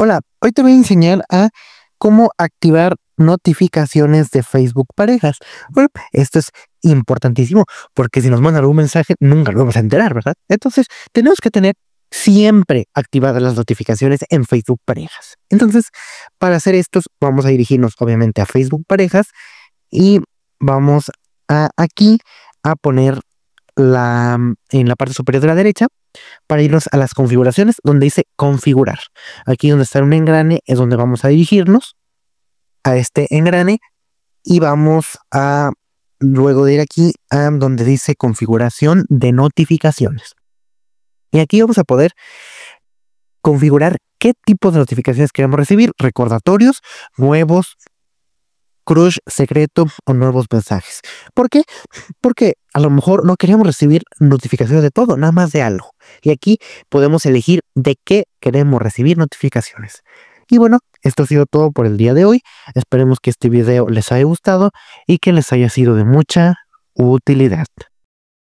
Hola, hoy te voy a enseñar a cómo activar notificaciones de Facebook parejas. esto es importantísimo porque si nos mandan algún mensaje nunca lo vamos a enterar, ¿verdad? Entonces tenemos que tener siempre activadas las notificaciones en Facebook parejas. Entonces, para hacer esto vamos a dirigirnos obviamente a Facebook parejas y vamos a aquí a poner la en la parte superior de la derecha para irnos a las configuraciones donde dice configurar. Aquí donde está un engrane es donde vamos a dirigirnos a este engrane y vamos a luego de ir aquí a donde dice configuración de notificaciones. Y aquí vamos a poder configurar qué tipo de notificaciones queremos recibir, recordatorios, nuevos, crush secreto o nuevos mensajes. ¿Por qué? Porque a lo mejor no queríamos recibir notificaciones de todo, nada más de algo. Y aquí podemos elegir de qué queremos recibir notificaciones. Y bueno, esto ha sido todo por el día de hoy. Esperemos que este video les haya gustado y que les haya sido de mucha utilidad.